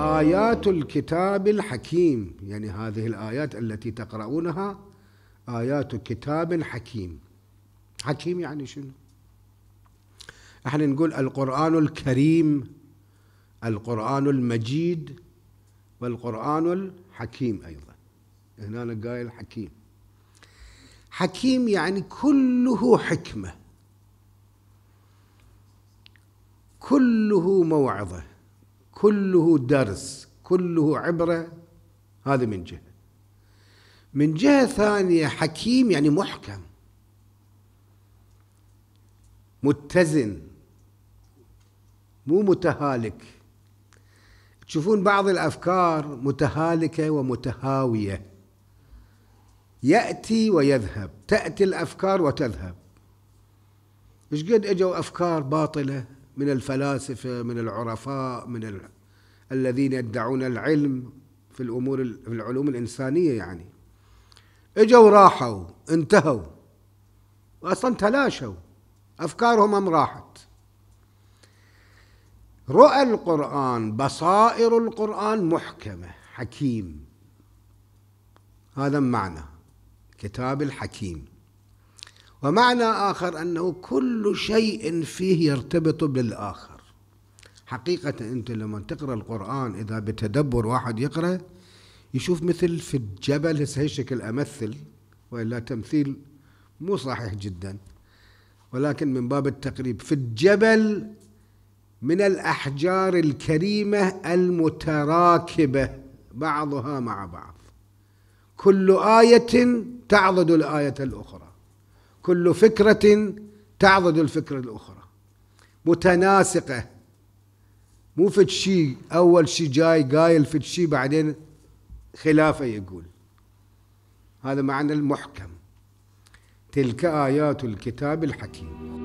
آيات الكتاب الحكيم يعني هذه الآيات التي تقرؤونها آيات كتاب حكيم حكيم يعني شنو احنا نقول القرآن الكريم القرآن المجيد والقرآن الحكيم أيضا هنا قايل حكيم حكيم يعني كله حكمة كله موعظة كله درس كله عبرة هذا من جهة من جهة ثانية حكيم يعني محكم متزن مو متهالك تشوفون بعض الأفكار متهالكة ومتهاوية يأتي ويذهب تأتي الأفكار وتذهب ايش قد اجوا أفكار باطلة من الفلاسفة من العرفاء من ال... الذين يدعون العلم في الأمور في العلوم الإنسانية يعني اجوا راحوا انتهوا وأصلا تلاشوا أفكارهم أم راحت رؤى القرآن بصائر القرآن محكمة حكيم هذا معنى كتاب الحكيم ومعنى آخر أنه كل شيء فيه يرتبط بالآخر حقيقة أنت لما تقرأ القرآن إذا بتدبر واحد يقرأ يشوف مثل في الجبل هسه شكل أمثل وإلا تمثيل مو صحيح جدا ولكن من باب التقريب في الجبل من الأحجار الكريمة المتراكبة بعضها مع بعض كل آية تعضد الآية الأخرى كل فكرة تعضد الفكرة الأخرى متناسقة مو فد شيء أول شيء جاي قايل فد شيء بعدين خلافه يقول هذا معنى المحكم تلك آيات الكتاب الحكيم